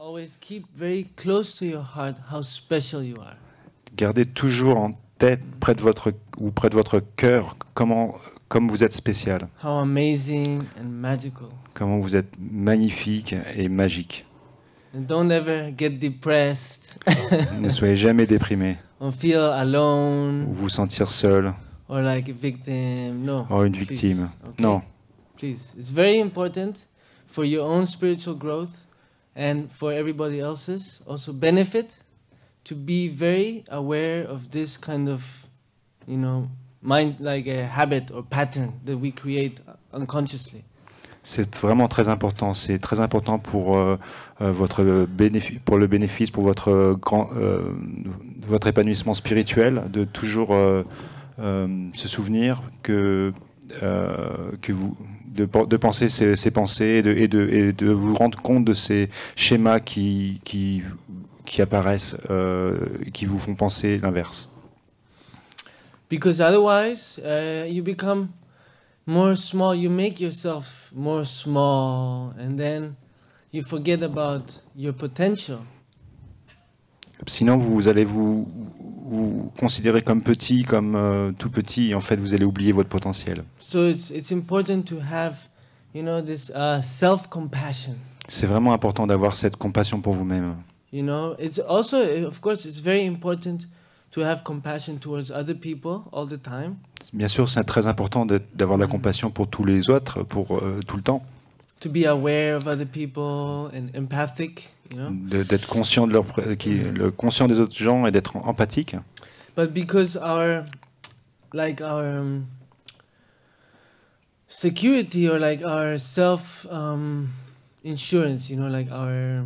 Always keep very close to your heart how special you are. Gardez toujours en tête près de votre ou près de votre cœur comment comme vous êtes spécial. How amazing and magical. Comment vous êtes magnifique et magique. And don't ever get depressed. ne soyez jamais déprimé. Or feel alone. Ou vous sentir seul. Or like a victim. No. Or oh, une victime. Please. Okay. Non. Please, it's very important for your own spiritual growth and for everybody else's also benefit to be very aware of this kind of you know mind like a habit or pattern that we create unconsciously c'est vraiment très important. C'est très important pour, euh, euh votre bénéfice, pour le bénéfice, pour votre, grand, euh, votre épanouissement spirituel, de toujours euh, euh se souvenir que, euh, que vous, de, penser ces pensées et de, vous rendre compte de ces schémas qui, qui, qui apparaissent, euh, qui vous font penser l'inverse. Because otherwise, Sinon, vous allez vous, vous considérez comme petit, comme euh, tout petit, et en fait vous allez oublier votre potentiel. C'est vraiment important d'avoir cette compassion pour vous-même. Bien sûr, c'est très important d'avoir de la compassion pour tous les autres, pour euh, tout le temps. To be aware of other d'être conscient de leur qui, le conscient des autres gens et d'être empathique. But because our like our um, security or like our self um, insurance, you know, like our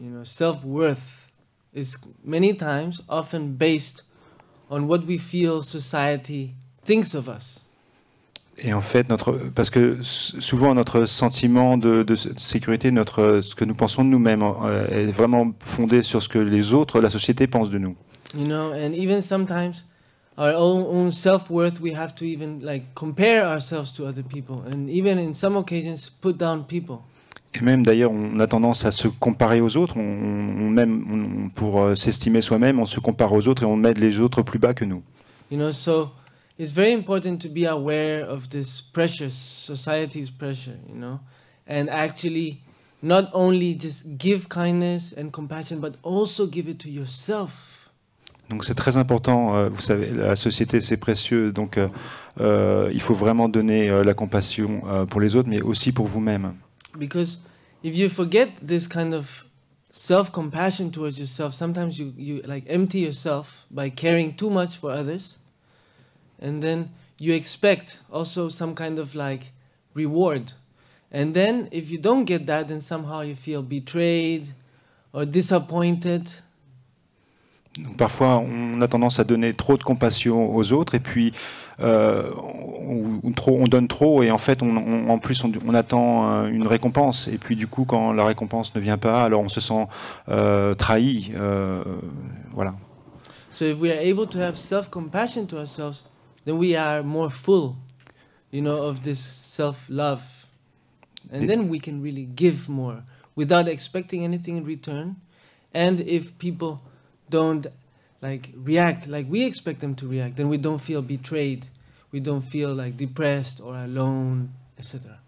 you know self worth is many times often based on what we feel society thinks of us. Et en fait, parce que souvent notre sentiment de, sécurité, notre, ce que nous pensons de nous-mêmes, euh, est vraiment fondé sur ce que les autres, la société, pensent de nous. Et même d'ailleurs, on a tendance à se comparer aux autres. On, même, pour euh, s'estimer soi-même, on se compare aux autres et on met les autres plus bas que nous. it's very important to be aware of this pressure, society's pressure, you know, and actually not only just give kindness and compassion, but also give it to yourself. Donc c'est très important, euh, vous savez, la société c'est précieux, donc euh, euh il faut vraiment donner euh, la compassion euh, pour les autres, mais aussi pour vous-même. Because if you forget this kind of self-compassion towards yourself, sometimes you, you like empty yourself by caring too much for others. and then you expect also some kind of like reward and then if you don't get that then somehow you feel betrayed or disappointed Donc parfois, on a tendance à donner trop de compassion aux autres et puis euh, on, on, trop, on donne trop et en fait, on, on en plus, on, on, attend euh, une récompense. Et puis du coup, quand la récompense ne vient pas, alors on se sent euh, trahi. Euh, voilà. So if we are able to have self-compassion to ourselves, then we are more full, you know, of this self-love. And then we can really give more without expecting anything in return. And if people don't like react like we expect them to react, then we don't feel betrayed, we don't feel like depressed or alone, etc.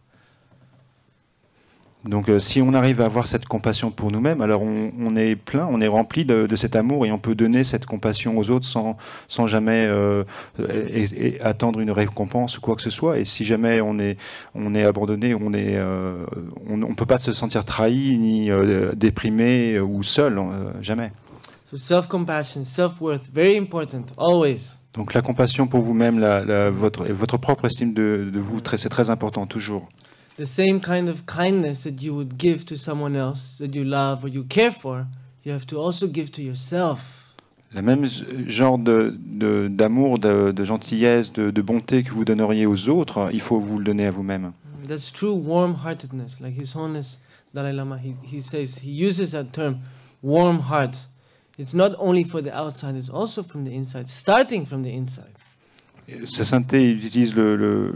Donc euh, si on arrive à avoir cette compassion pour nous-mêmes, alors on, est plein, on est rempli de, cet amour et on peut donner cette compassion aux autres sans, sans jamais euh, attendre une récompense ou quoi que ce soit. Et si jamais on est, on est abandonné, on est, euh, on ne peut pas se sentir trahi ni déprimé ou seul, jamais. Donc la compassion pour vous-même, votre, votre propre estime de vous, c'est très important, toujours the same kind of kindness that you would give to someone else that you love or you care for, you have to also give to yourself. Le même genre de, de, de, de, gentillesse, de, bonté que vous donneriez aux autres, il faut vous le donner à vous-même. That's true warm-heartedness, like His Holiness Dalai Lama, he, he says, he uses that term, warm heart. It's not only for the outside, it's also from the inside, starting from the inside. Sa sainteté utilise le, le,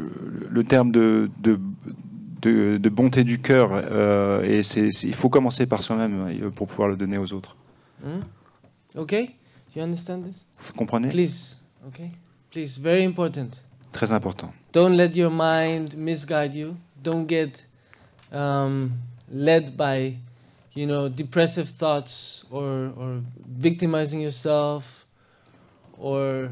le terme de, de de, de bonté du cœur. Euh, et c'est, c'est- il faut commencer par soi-même euh, pour pouvoir le donner aux autres. Hmm? you understand this? Vous comprenez Please, ok, please, very important. Très important. Don't let your mind misguide you. Don't get um, led by, you know, depressive thoughts or or victimizing yourself, or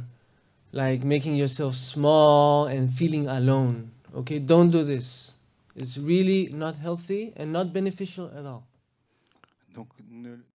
like making yourself small and feeling alone. Okay, don't do this. is really not healthy and not beneficial at all. Donc, ne,